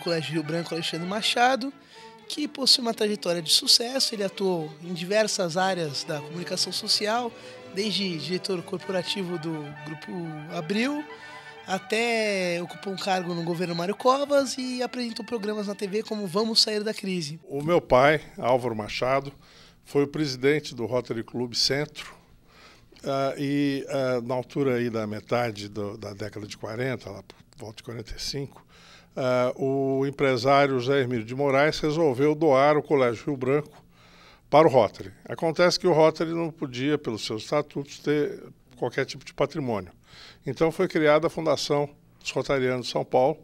Colégio Rio Branco Alexandre Machado, que possui uma trajetória de sucesso. Ele atuou em diversas áreas da comunicação social, desde diretor corporativo do Grupo Abril até ocupou um cargo no governo Mário Covas e apresentou programas na TV como Vamos Sair da Crise. O meu pai, Álvaro Machado, foi o presidente do Rotary Club Centro uh, e uh, na altura aí da metade do, da década de 40, lá por volta de 45, ah, o empresário José Hermílio de Moraes resolveu doar o Colégio Rio Branco para o Rotary. Acontece que o Rotary não podia, pelos seus estatutos, ter qualquer tipo de patrimônio. Então foi criada a Fundação dos Rotarianos de São Paulo,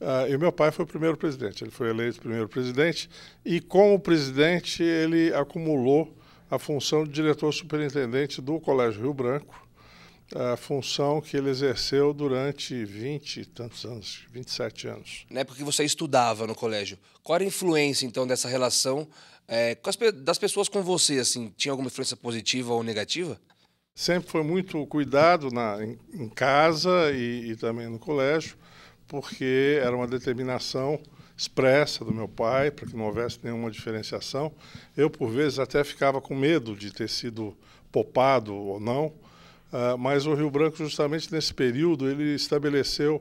Uh, e meu pai foi o primeiro presidente, ele foi eleito primeiro presidente, e como presidente ele acumulou a função de diretor superintendente do Colégio Rio Branco, a função que ele exerceu durante 20 e tantos anos, 27 anos. Na né, época que você estudava no colégio, qual era a influência, então, dessa relação é, das pessoas com você? Assim, tinha alguma influência positiva ou negativa? Sempre foi muito cuidado na, em, em casa e, e também no colégio, porque era uma determinação expressa do meu pai, para que não houvesse nenhuma diferenciação. Eu, por vezes, até ficava com medo de ter sido popado ou não, ah, mas o Rio Branco, justamente nesse período, ele estabeleceu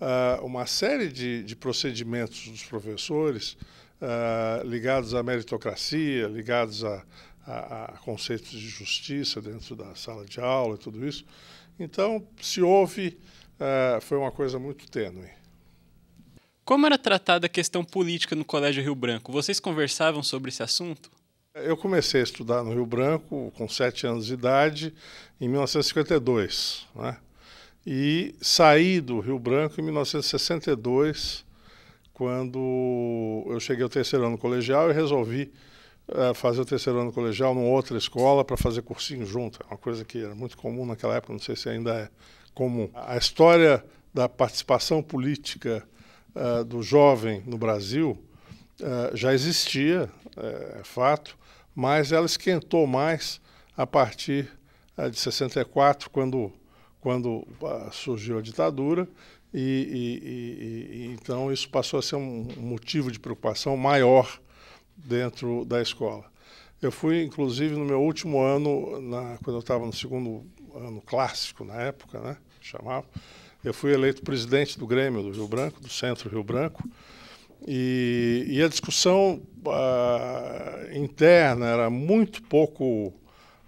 uh, uma série de, de, procedimentos dos professores uh, ligados à meritocracia, ligados a, a, a, conceitos de justiça dentro da sala de aula e tudo isso. Então, se houve, foi uma coisa muito tênue. Como era tratada a questão política no Colégio Rio Branco? Vocês conversavam sobre esse assunto? Eu comecei a estudar no Rio Branco com sete anos de idade, em 1952, né? E saí do Rio Branco em 1962, quando eu cheguei ao terceiro ano colegial e resolvi uh, fazer o terceiro ano colegial numa outra escola para fazer cursinho junto. É uma coisa que era muito comum naquela época, não sei se ainda é comum. A história da participação política uh, do jovem no Brasil uh, já existia, é, é fato, mas ela esquentou mais a partir eh, de 64, quando, quando ah, surgiu a ditadura, e, e, e, então isso passou a ser um motivo de preocupação maior dentro da escola. Eu fui, inclusive, no meu último ano, na, quando eu estava no segundo ano clássico, na época, né, chamava, eu fui eleito presidente do Grêmio do Rio Branco, do Centro Rio Branco, e, e a discussão uh, interna era muito pouco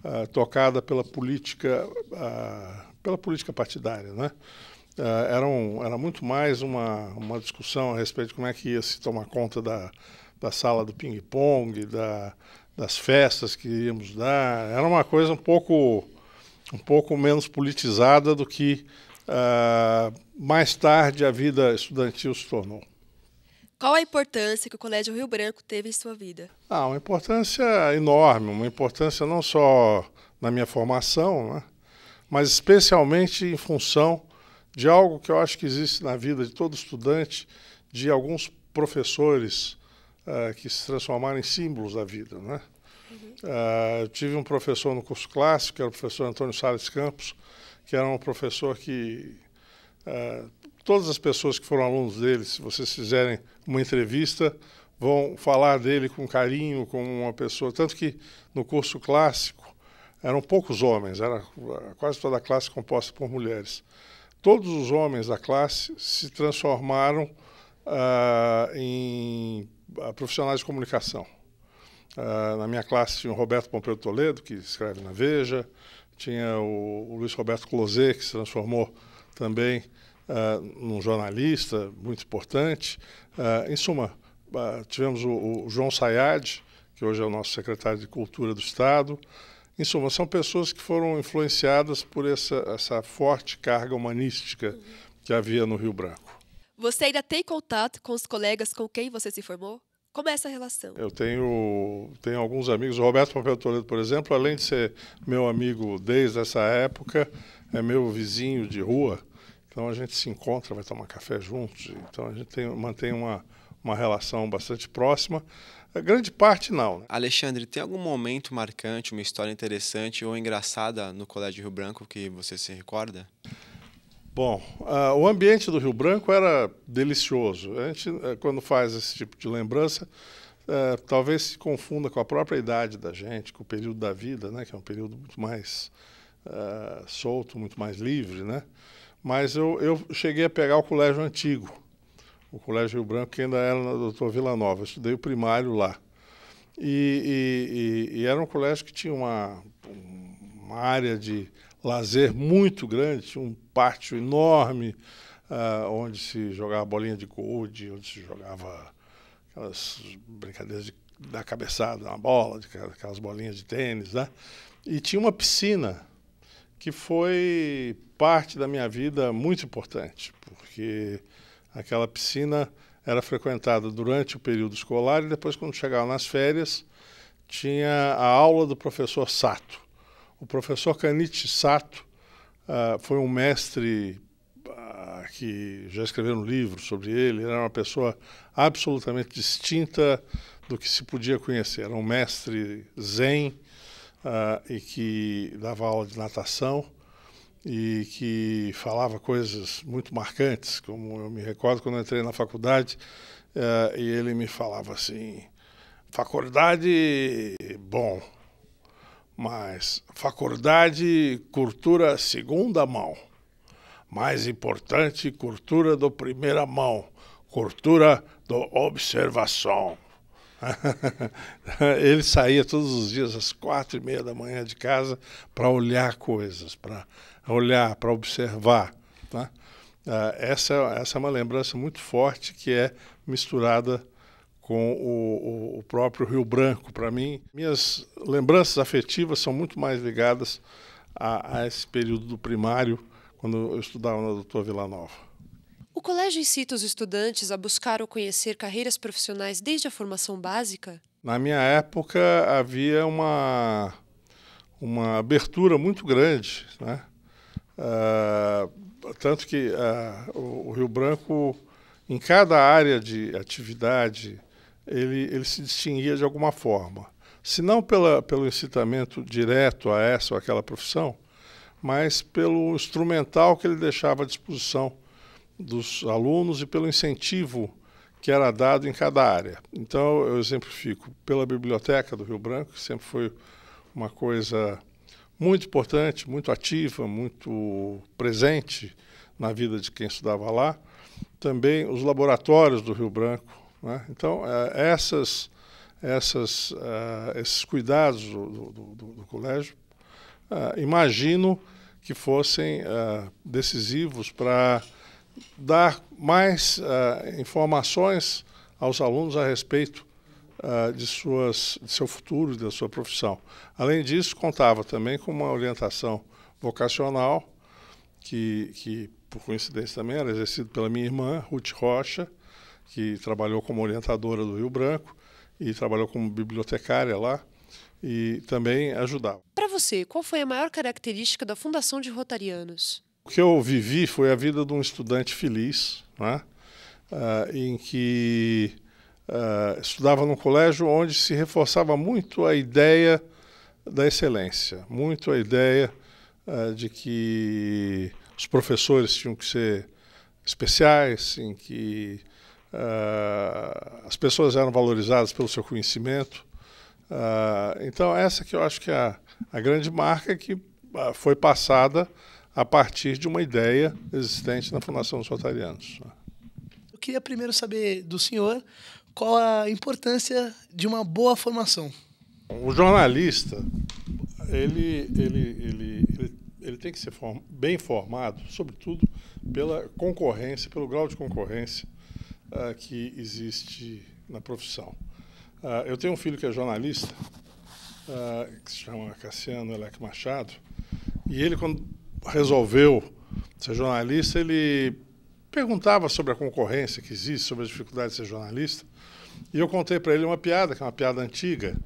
uh, tocada pela política, uh, pela política partidária, né? era, um, era muito mais uma, uma discussão a respeito de como é que ia se tomar conta da, da sala do ping-pong, da, das festas que íamos dar. Era uma coisa um pouco, um pouco menos politizada do que uh, mais tarde a vida estudantil se tornou. Qual a importância que o Colégio Rio Branco teve em sua vida? Ah, uma importância enorme, uma importância não só na minha formação, né, mas especialmente em função de algo que eu acho que existe na vida de todo estudante, de alguns professores uh, que se transformaram em símbolos da vida. Né? Uhum. Uh, eu tive um professor no curso clássico, que era o professor Antônio Sales Campos, que era um professor que uh, todas as pessoas que foram alunos dele, se vocês fizerem uma entrevista, vão falar dele com carinho, como uma pessoa. Tanto que no curso clássico eram poucos homens, era quase toda a classe composta por mulheres. Todos os homens da classe se transformaram uh, em ah, profissionais de comunicação. Uh, na minha classe tinha o Roberto Pompeu Toledo, que escreve na Veja, tinha o, o Luiz Roberto Closet, que se transformou também uh, ah, um jornalista muito importante. Uh, em suma, uh, tivemos o, o, João Sayad, que hoje é o nosso secretário de Cultura do Estado. Em suma, são pessoas que foram influenciadas por essa, essa forte carga humanística que havia no Rio Branco. Você ainda tem contato com os colegas com quem você se formou? Como é essa relação? Eu tenho, tenho alguns amigos. O Roberto Papel Toledo, por exemplo, além de ser meu amigo desde essa época, é meu vizinho de rua. Então a gente se encontra, vai tomar café juntos. Então a gente tem, mantém uma, uma relação bastante próxima. A grande parte não. Né? Alexandre, tem algum momento marcante, uma história interessante ou engraçada no Colégio Rio Branco que você se recorda? Bom, uh, o ambiente do Rio Branco era delicioso. A gente, uh, quando faz esse tipo de lembrança, uh, talvez se confunda com a própria idade da gente, com o período da vida, né, que é um período muito mais eh, solto, muito mais livre, né? Mas eu, eu cheguei a pegar o colégio antigo, o Colégio Rio Branco, que ainda era na Doutor Vila Nova. Eu estudei o primário lá. E, e, e, e era um colégio que tinha uma, uma área de lazer muito grande, tinha um pátio enorme, uh, onde se jogava bolinha de gude, onde se jogava aquelas brincadeiras de, da cabeçada na bola, de, aquelas bolinhas de tênis, né? E tinha uma piscina que foi parte da minha vida muito importante, porque aquela piscina era frequentada durante o período escolar e depois, quando chegava nas férias, tinha a aula do professor Sato. O professor Kanichi Sato uh, foi um mestre uh, que já escreveram um livro sobre ele, era uma pessoa absolutamente distinta do que se podia conhecer. Era um mestre zen, uh, e que dava aula de natação e que falava coisas muito marcantes, como eu me recordo quando entrei na faculdade uh, e ele me falava assim: faculdade, bom, mas faculdade, cultura segunda mão. Mais importante, cultura do primeira mão, cultura do observação. ele saía todos os dias às quatro e meia da manhã de casa para olhar coisas, para olhar, para observar. Tá? Ah, essa, essa é uma lembrança muito forte que é misturada com o, o, o próprio Rio Branco. Para mim, minhas lembranças afetivas são muito mais ligadas a, a esse período do primário, quando eu estudava na doutora Vila Nova. O colégio incita os estudantes a buscar ou conhecer carreiras profissionais desde a formação básica? Na minha época havia uma, uma abertura muito grande, né? Uh, tanto que uh, o Rio Branco, em cada área de atividade, ele, ele se distinguia de alguma forma. Se não pela, pelo incitamento direto a essa ou aquela profissão, mas pelo instrumental que ele deixava à disposição dos alunos e pelo incentivo que era dado em cada área. Então, eu exemplifico pela Biblioteca do Rio Branco, que sempre foi uma coisa muito importante, muito ativa, muito presente na vida de quem estudava lá. Também os laboratórios do Rio Branco. Né? Então, eh, essas, essas, eh, esses cuidados do, do, do, do colégio, eh, imagino que fossem decisivos para dar mais uh, informações aos alunos a respeito uh, de, suas, de seu futuro, da sua profissão. Além disso, contava também com uma orientação vocacional, que, que por coincidência também era exercida pela minha irmã, Ruth Rocha, que trabalhou como orientadora do Rio Branco e trabalhou como bibliotecária lá e também ajudava. Para você, qual foi a maior característica da Fundação de Rotarianos? O que eu vivi foi a vida de um estudante feliz, né? em que ah, estudava num colégio onde se reforçava muito a ideia da excelência, muito a ideia ah, de que os professores tinham que ser especiais, em que as pessoas eram valorizadas pelo seu conhecimento. então, essa que eu acho que é a, a grande marca que foi passada a partir de uma ideia existente na Fundação dos Rotarianos. Eu queria primeiro saber do senhor qual a importância de uma boa formação. O jornalista, ele, ele, ele, ele, tem que ser bem formado, sobretudo pela concorrência, pelo grau de concorrência ah, que existe na profissão. Ah, eu tenho um filho que é jornalista, ah, que se chama Cassiano Elec Machado, e ele, quando resolveu ser jornalista, ele perguntava sobre a concorrência que existe, sobre as dificuldades de ser jornalista. E eu contei para ele uma piada, que é uma piada antiga,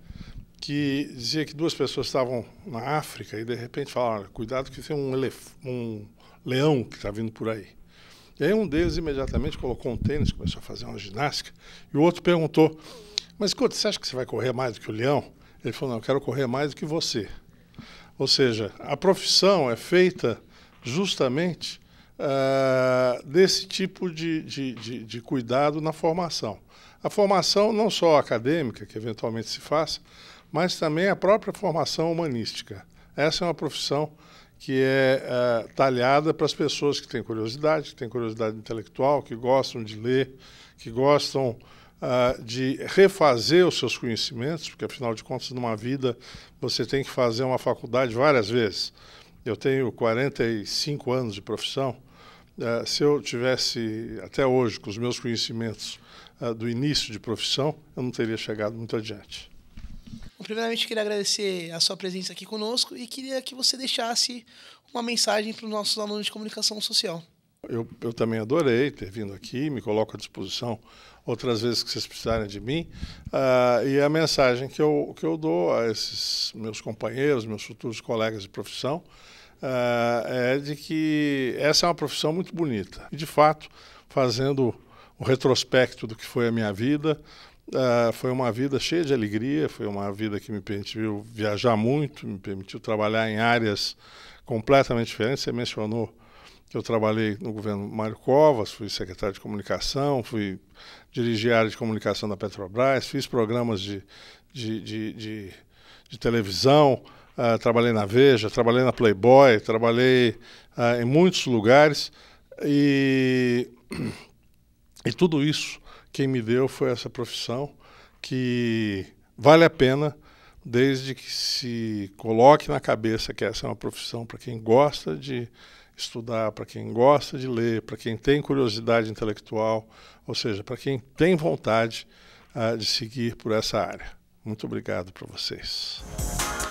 que dizia que duas pessoas estavam na África e de repente falaram: cuidado que tem um, um leão que está vindo por aí. E aí um deles imediatamente colocou um tênis, começou a fazer uma ginástica, e o outro perguntou: Mas escuta, você acha que você vai correr mais do que o leão? Ele falou: Não, eu quero correr mais do que você. Ou seja, a profissão é feita justamente uh, desse tipo de, de, de, de, cuidado na formação. A formação não só acadêmica, que eventualmente se faça, mas também a própria formação humanística. Essa é uma profissão que é uh, talhada para as pessoas que têm curiosidade, que têm curiosidade intelectual, que gostam de ler, que gostam uh, de refazer os seus conhecimentos, porque afinal de contas, numa vida, você tem que fazer uma faculdade várias vezes. Eu tenho 45 anos de profissão. Uh, se eu tivesse até hoje com os meus conhecimentos uh, do início de profissão, eu não teria chegado muito adiante. primeiramente, queria agradecer a sua presença aqui conosco e queria que você deixasse uma mensagem para os nossos alunos de comunicação social. Eu, eu também adorei ter vindo aqui, me coloco à disposição outras vezes que vocês precisarem de mim. Uh, e a mensagem que eu, que eu dou a esses meus companheiros, meus futuros colegas de profissão, uh, é de que essa é uma profissão muito bonita. E, de fato, fazendo o retrospecto do que foi a minha vida, Uh, foi uma vida cheia de alegria, foi uma vida que me permitiu viajar muito, me permitiu trabalhar em áreas completamente diferentes. Você mencionou que eu trabalhei no governo Mário Covas, fui secretário de comunicação, fui dirigir a área de comunicação da Petrobras, fiz programas de, de, de, de, de televisão, uh, trabalhei na Veja, trabalhei na Playboy, trabalhei uh, em muitos lugares e, e tudo isso quem me deu foi essa profissão que vale a pena desde que se coloque na cabeça que essa é uma profissão para quem gosta de estudar, para quem gosta de ler, para quem tem curiosidade intelectual, ou seja, para quem tem vontade uh, de seguir por essa área. Muito obrigado para vocês.